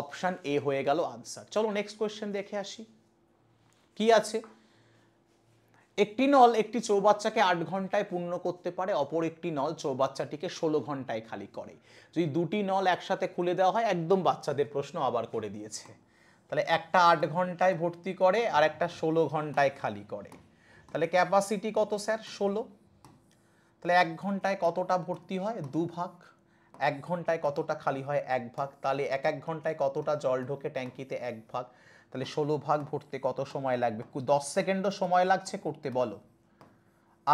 অপশান এ হয়ে গেল আনসার চলো নেক্সট কোয়েশ্চেন দেখে আসি কি আছে একটি নল একটি চৌবাচ্চাকে আট ঘন্টায় পূর্ণ করতে পারে অপর একটি নল চৌবাচ্চাটিকে ষোলো ঘন্টায় খালি করে যদি দুটি নল একসাথে খুলে দেওয়া হয় একদম বাচ্চাদের প্রশ্ন আবার করে দিয়েছে তাহলে একটা আট ঘন্টায় ভর্তি করে আর একটা ষোলো ঘন্টায় খালি করে তাহলে ক্যাপাসিটি কত স্যার ষোলো তাহলে এক ঘন্টায় কতটা ভর্তি হয় দু ভাগ এক ঘন্টায় কতটা খালি হয় এক ভাগ তাহলে এক এক ঘন্টায় কতটা জল ঢোকে ট্যাঙ্কিতে এক ভাগ তাহলে ষোলো ভাগ ভরতে কত সময় লাগবে দশ সেকেন্ডও সময় লাগছে করতে বলো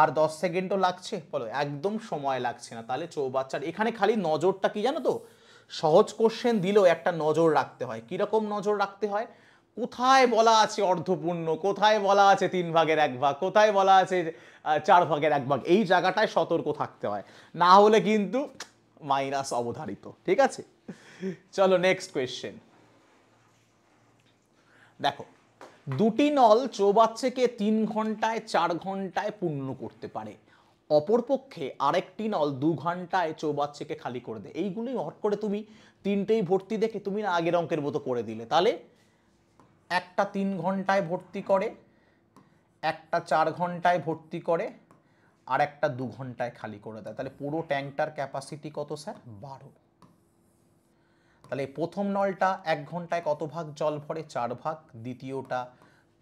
আর দশ সেকেন্ডও লাগছে বলো একদম সময় লাগছে না তাহলে চৌবাচ্চার এখানে খালি নজরটা কি জানো তো সহজ কোশ্চেন দিলেও একটা নজর রাখতে হয় কীরকম নজর রাখতে হয় কোথায় বলা আছে অর্ধপূর্ণ কোথায় বলা আছে তিন ভাগের এক ভাগ কোথায় বলা আছে চার ভাগের এক ভাগ এই জায়গাটায় সতর্ক থাকতে হয় না হলে কিন্তু মাইনাস অবধারিত ঠিক আছে চলো নেক্সট কোয়েশ্চেন দেখো দুটি নল চৌবাচ্চাকে তিন ঘন্টায় চার ঘন্টায় পূর্ণ করতে পারে অপরপক্ষে আরেকটি নল দু ঘন্টায় চৌবাচ্চাকে খালি করে দেয় এইগুলি হট করে তুমি তিনটেই ভর্তি দেখে তুমি না আগের অঙ্কের মতো করে দিলে তাহলে একটা তিন ঘন্টায় ভর্তি করে একটা চার ঘন্টায় ভর্তি করে আর একটা দু ঘন্টায় খালি করে দেয় তাহলে পুরো ট্যাঙ্কটার ক্যাপাসিটি কত স্যার বারো তাহলে প্রথম নলটা এক ঘন্টায় কত ভাগ জল ভরে চার ভাগ দ্বিতীয়টা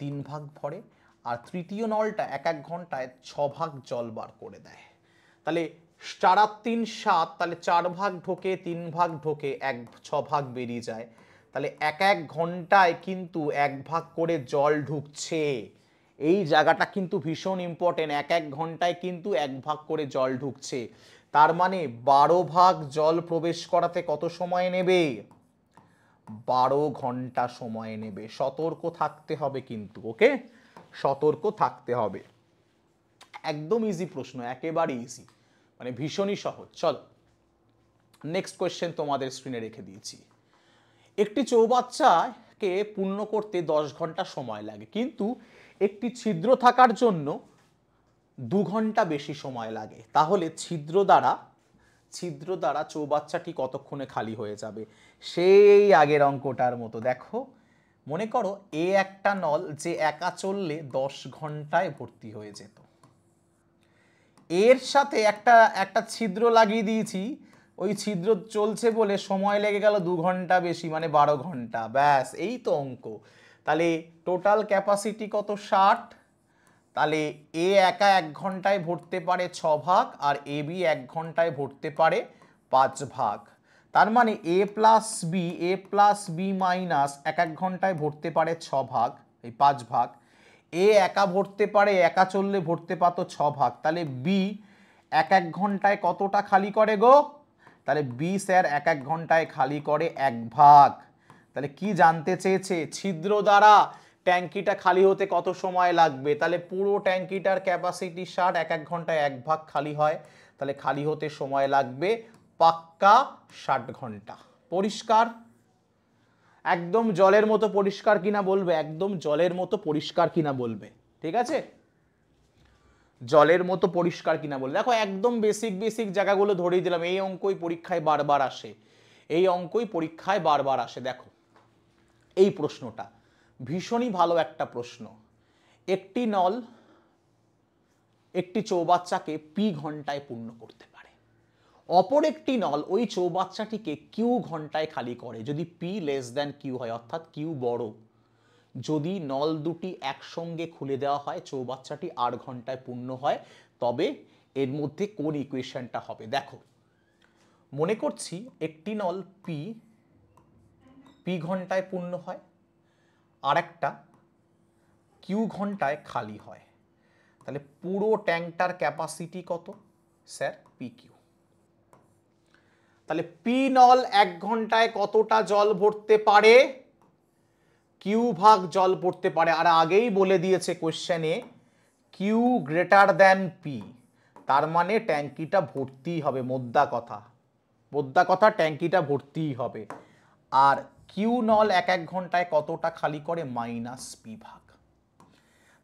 তিন ভাগ ভরে আর তৃতীয় নলটা এক এক ঘন্টায় ছ ভাগ জল বার করে দেয় তাহলে চার আর তিন সাত তাহলে চার ভাগ ঢোকে তিন ভাগ ঢোকে এক ছ ভাগ বেরিয়ে যায় তাহলে এক এক ঘন্টায় কিন্তু এক ভাগ করে জল ঢুকছে এই জায়গাটা কিন্তু ভীষণ ইম্পর্টেন্ট এক এক ঘন্টায় কিন্তু এক ভাগ করে জল ঢুকছে তার মানে বারো ভাগ জল প্রবেশ করাতে কত সময় নেবে বারো ঘন্টা সময় নেবে সতর্ক থাকতে হবে কিন্তু ওকে সতর্ক থাকতে হবে একদম ইজি প্রশ্ন একেবারে ইজি মানে ভীষণই সহজ চল নেক্সট কোয়েশ্চেন তোমাদের স্ক্রিনে রেখে দিয়েছি একটি চৌবাচ্চাকে পূর্ণ করতে দশ ঘন্টা সময় লাগে কিন্তু একটি ছিদ্র থাকার জন্য দু ঘন্টা বেশি সময় লাগে তাহলে ছিদ্র দ্বারা ছিদ্র দ্বারা চৌবাচ্চাটি কতক্ষণে খালি হয়ে যাবে সেই আগের অঙ্কটার মতো দেখো মনে করো এ একটা নল যে একা চললে দশ ঘন্টায় ভর্তি হয়ে যেত এর সাথে একটা একটা ছিদ্র লাগিয়ে দিয়েছি ওই ছিদ্র চলছে বলে সময় লেগে গেল দু ঘন্টা বেশি মানে বারো ঘন্টা ব্যাস এই তো অঙ্ক তাহলে টোটাল ক্যাপাসিটি কত ষাট তাহলে এ একা এক ঘন্টায় ভরতে পারে ছ ভাগ আর এ বি এক ঘন্টায় ভরতে পারে পাঁচ ভাগ তার মানে A plus B A plus B minus এক এক ঘন্টায় ভরতে পারে ছ ভাগ এই পাঁচ ভাগ এ একা ভরতে পারে একা চললে ভরতে পাত ছ ভাগ তাহলে বি এক এক ঘন্টায় কতটা খালি করে গো তাহলে বি স্যার এক এক ঘন্টায় খালি করে এক ভাগ তাহলে কি জানতে চেয়েছে ছিদ্র দ্বারা ট্যাঙ্কিটা খালি হতে কত সময় লাগবে তাহলে পুরো ট্যাঙ্কিটার ক্যাপাসিটি ষাট এক এক ঘন্টায় এক ভাগ খালি হয় তাহলে খালি হতে সময় লাগবে পাক্কা ষাট ঘন্টা পরিষ্কার একদম জলের মতো পরিষ্কার কিনা বলবে একদম জলের মতো পরিষ্কার কিনা বলবে ঠিক আছে জলের মতো পরিষ্কার কিনা বলবে দেখো একদম বেসিক বেসিক জায়গাগুলো ধরিয়ে দিলাম এই অঙ্কই পরীক্ষায় বারবার আসে এই অঙ্কই পরীক্ষায় বারবার আসে দেখো এই প্রশ্নটা ভীষণই ভালো একটা প্রশ্ন একটি নল একটি চৌবাচ্চাকে পি ঘন্টায় পূর্ণ করতে পারে অপর একটি নল ওই চৌবাচ্চাটিকে কিউ ঘন্টায় খালি করে যদি পি লেস দেন কিউ হয় অর্থাৎ কিউ বড় যদি নল দুটি একসঙ্গে খুলে দেওয়া হয় চৌবাচ্চাটি আট ঘন্টায় পূর্ণ হয় তবে এর মধ্যে কোন ইকুয়েশনটা হবে দেখো মনে করছি একটি নল পি পি ঘন্টায় পূর্ণ হয় আরেকটা কিউ ঘন্টায় খালি হয় তাহলে পুরো ট্যাঙ্কটার ক্যাপাসিটি কত স্যার পি কিউ তাহলে পি নল এক ঘন্টায় কতটা জল ভরতে পারে কিউ ভাগ জল পড়তে পারে আর আগেই বলে দিয়েছে কোশ্চেনে কিউ গ্রেটার দ্যান পি তার মানে ট্যাঙ্কিটা ভর্তিই হবে মোদ্দা কথা মোদ্দা কথা ট্যাঙ্কিটা ভর্তিই হবে আর কিউ নল এক এক ঘন্টায় কতটা খালি করে মাইনাস পি ভাগ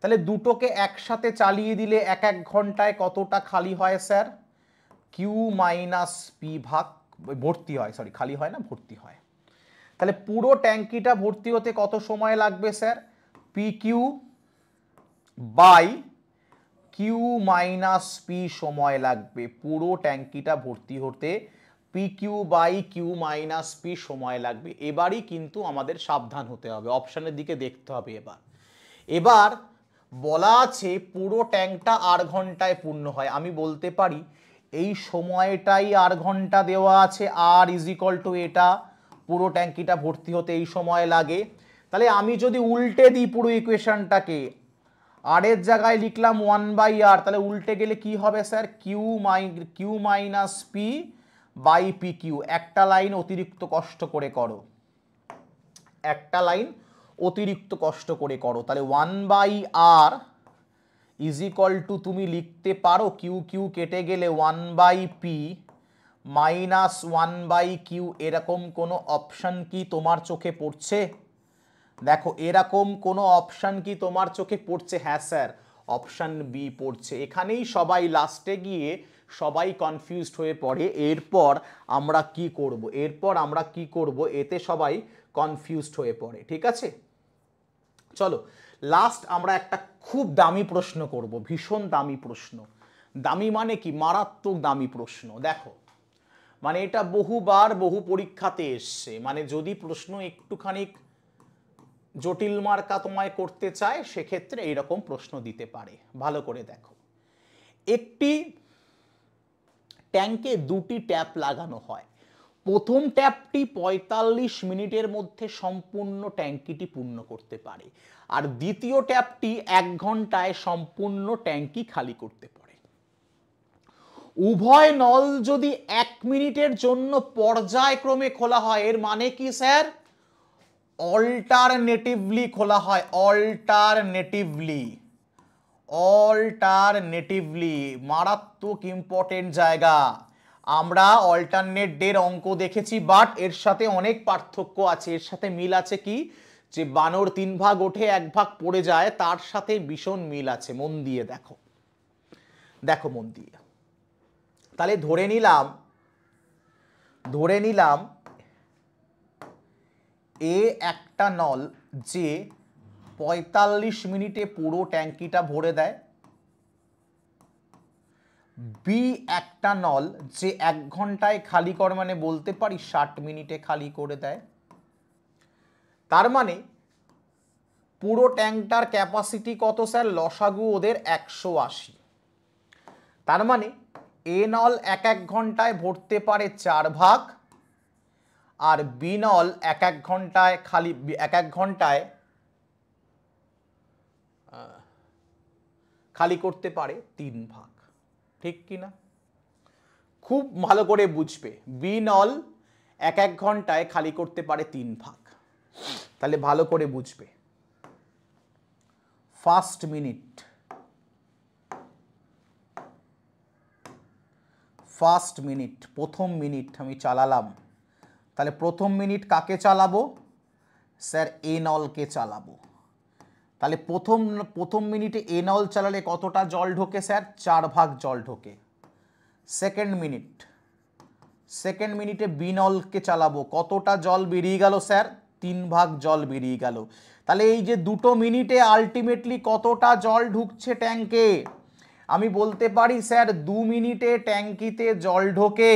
তাহলে দুটোকে একসাথে চালিয়ে দিলে এক এক ঘন্টায় কতটা খালি হয় স্যার কিউ মাইনাস পি ভাগ ভর্তি হয় সরি খালি হয় না ভর্তি হয় তাহলে পুরো ট্যাঙ্কিটা ভর্তি হতে কত সময় লাগবে sir P Q by Q minus P সময় লাগবে পুরো ট্যাঙ্কিটা ভর্তি হতে P Q by Q minus P সময় লাগবে এবারই কিন্তু আমাদের সাবধান হতে হবে অপশানের দিকে দেখতে হবে এবার এবার বলা আছে পুরো ট্যাঙ্কটা আর ঘন্টায় পূর্ণ হয় আমি বলতে পারি এই সময়টাই আর ঘন্টা দেওয়া আছে আর ইজ ইকল টু এটা পুরো ট্যাঙ্কিটা ভর্তি হতে এই সময় লাগে তাহলে আমি যদি উল্টে দিই পুরো ইকুয়েশনটাকে আরের জায়গায় লিখলাম ওয়ান বাই আর তাহলে উল্টে গেলে কি হবে স্যার কিউ মাই Q minus P by P Q একটা লাইন অতিরিক্ত কষ্ট করে করো একটা লাইন অতিরিক্ত কষ্ট করে করো তাহলে one by R is equal to তুমি লিখতে পারো কিউ কিউ কেটে গেলে one by P minus one by Q এরকম কোনো অপশান কি তোমার চোখে পড়ছে দেখো এরকম কোনো অপশান কি তোমার চোখে পড়ছে হ্যাঁ স্যার অপশান বি পড়ছে এখানেই সবাই লাস্টে গিয়ে সবাই কনফিউজড হয়ে পড়ে এরপর আমরা কি করব। এরপর আমরা কি করব এতে সবাই কনফিউজড হয়ে পড়ে ঠিক আছে চলো লাস্ট আমরা একটা খুব দামি প্রশ্ন করব ভীষণ দামি প্রশ্ন দামি মানে কি মারাত্মক দামি প্রশ্ন দেখো মানে এটা বহুবার বহু পরীক্ষাতে এসছে মানে যদি প্রশ্ন একটুখানি জটিল মার্কা তোমায় করতে চায় সেক্ষেত্রে এইরকম প্রশ্ন দিতে পারে ভালো করে দেখো একটি ট্যাঙ্কে দুটি ট্যাপ লাগানো হয় প্রথম ট্যাপটি ৪৫ মিনিটের মধ্যে সম্পূর্ণ ট্যাঙ্কিটি পূর্ণ করতে পারে আর দ্বিতীয় ট্যাপটি এক ঘন্টায় সম্পূর্ণ ট্যাঙ্কি খালি করতে পারে উভয় নল যদি এক মিনিটের জন্য পর্যায়ক্রমে খোলা হয় এর মানে কি স্যার অল্টারনেটিভলি খোলা হয় অল্টারনেটিভলি অল্টারনেটিভলি মারাত্মক ইম্পর্টেন্ট জায়গা আমরা অল্টারনেট ডের অঙ্ক দেখেছি বাট এর সাথে অনেক পার্থক্য আছে এর সাথে মিল আছে কি যে বানর তিন ভাগ ওঠে এক ভাগ পড়ে যায় তার সাথে ভীষণ মিল আছে মন দিয়ে দেখো দেখো মন দিয়ে তাহলে ধরে নিলাম ধরে নিলাম এ একটা নল যে পঁয়তাল্লিশ মিনিটে পুরো ট্যাঙ্কিটা ভরে দেয় বি একটা নল যে এক ঘন্টায় খালি কর মানে বলতে পারি ষাট মিনিটে খালি করে দেয় তার মানে পুরো ট্যাঙ্কটার ক্যাপাসিটি কত স্যার লসাগু ওদের একশো আশি তার মানে এ নল এক এক ঘন্টায় ভরতে পারে চার ভাগ আর বিনল এক এক ঘন্টায় খালি এক এক ঘন্টায় খালি করতে পারে তিন ভাগ ঠিক কি না খুব ভালো করে বুঝবে বিনল এক এক ঘন্টায় খালি করতে পারে তিন ভাগ তাহলে ভালো করে বুঝবে ফার্স্ট মিনিট ফার্স্ট মিনিট প্রথম মিনিট আমি চালালাম তাহলে প্রথম মিনিট কাকে চালাবো স্যার এনলকে চালাবো তাহলে প্রথম প্রথম মিনিটে এনল চালালে কতটা জল ঢোকে স্যার চার ভাগ জল ঢোকে সেকেন্ড মিনিট সেকেন্ড মিনিটে বিনলকে চালাবো কতটা জল বেরিয়ে গেল স্যার তিন ভাগ জল বেরিয়ে গেল তাহলে এই যে দুটো মিনিটে আলটিমেটলি কতটা জল ঢুকছে ট্যাঙ্কে আমি বলতে পারি স্যার দু মিনিটে ট্যাঙ্কিতে জল ঢোকে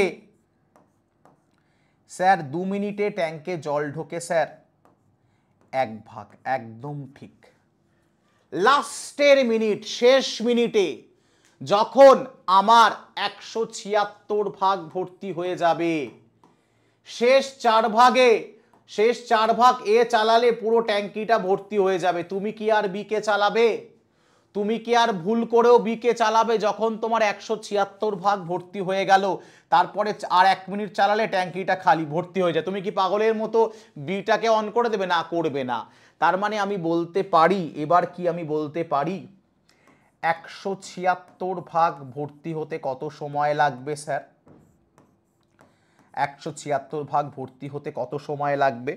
স্যার দু মিনিটে ট্যাঙ্কে জল ঢোকে স্যার এক ভাগ একদম ঠিক লাস্টের মিনিট শেষ মিনিটে যখন আমার একশো ছিয়াত্তর ভাগ ভর্তি হয়ে যাবে শেষ চার ভাগে শেষ চার ভাগ এ চালালে পুরো ট্যাঙ্কিটা ভর্তি হয়ে যাবে তুমি কি আর বিকে চালাবে তুমি কি আর ভুল করেও বিকে চালাবে যখন তোমার একশো ছিয়াত্তর ভাগ ভর্তি হয়ে গেল তারপরে আর এক মিনিট চালালে ট্যাঙ্কিটা খালি ভর্তি হয়ে যায় তুমি কি পাগলের মতো বিটাকে অন করে দেবে না করবে না তার মানে আমি বলতে পারি এবার কি আমি বলতে পারি একশো ছিয়াত্তর ভাগ ভর্তি হতে কত সময় লাগবে স্যার একশো ছিয়াত্তর ভাগ ভর্তি হতে কত সময় লাগবে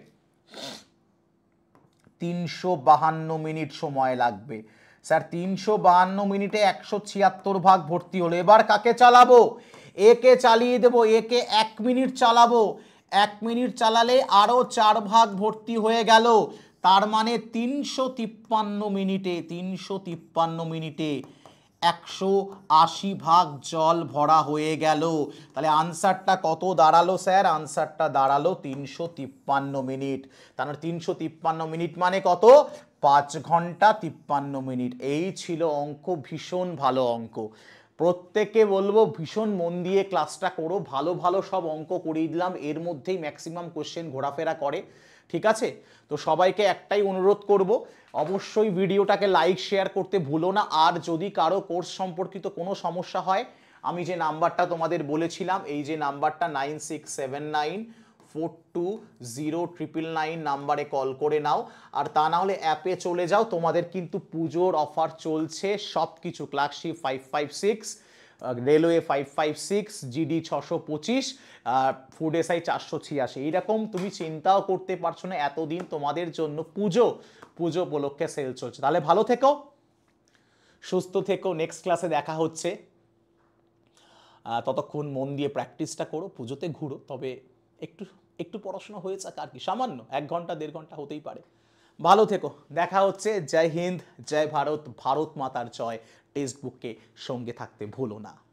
তিনশো বাহান্ন মিনিট সময় লাগবে স্যার তিনশো বাহান্ন মিনিটে একশো ছিয়াত্তর ভাগ ভর্তি হলো এবার কাকে চালাবো একে চালিয়ে দেবো একে এক মিনিট চালাবো এক মিনিট চালালে আরও চার ভাগ ভর্তি হয়ে গেল তার মানে তিনশো তিপ্পান্ন মিনিটে তিনশো তিপ্পান্ন মিনিটে একশো আশি ভাগ জল ভরা হয়ে গেল তাহলে আনসারটা কত দাঁড়ালো স্যার আনসারটা দাঁড়ালো তিনশো তিপ্পান্ন মিনিট তার তিনশো তিপ্পান্ন মিনিট মানে কত পাঁচ ঘন্টা তিপ্পান্ন মিনিট এই ছিল অঙ্ক ভীষণ ভালো অঙ্ক প্রত্যেকে বলবো ভীষণ মন দিয়ে ক্লাসটা করো ভালো ভালো সব অঙ্ক করিয়ে দিলাম এর মধ্যেই ম্যাক্সিমাম কোশ্চেন ঘোরাফেরা করে ঠিক আছে তো সবাইকে একটাই অনুরোধ করব অবশ্যই ভিডিওটাকে লাইক শেয়ার করতে ভুলো না আর যদি কারো কোর্স সম্পর্কিত কোনো সমস্যা হয় আমি যে নাম্বারটা তোমাদের বলেছিলাম এই যে নাম্বারটা nine six seven nine four two zero triple nine নাম্বারে কল করে নাও আর তা নাহলে অ্যাপে চলে যাও তোমাদের কিন্তু পুজোর অফার চলছে সব কিছু ক্লাসি five five six railway five five six GD ছশো পঁচিশ ফুড এসআই চারশো ছিয়াশি এইরকম তুমি চিন্তাও করতে পারছো না এতদিন তোমাদের জন্য পুজো পুজো উপলক্ষে সেল চলছে তাহলে ভালো থেকো সুস্থ থেকো নেক্সট ক্লাসে দেখা হচ্ছে ততক্ষণ মন দিয়ে প্র্যাকটিসটা করো পুজোতে ঘুরো তবে একটু একটু পড়াশোনা হয়েছে আর কি সামান্য এক ঘন্টা দেড় ঘন্টা হতেই পারে ভালো থেকো দেখা হচ্ছে জয় হিন্দ জয় ভারত ভারত মাতার জয় টেক্সট বুককে সঙ্গে থাকতে ভুলো না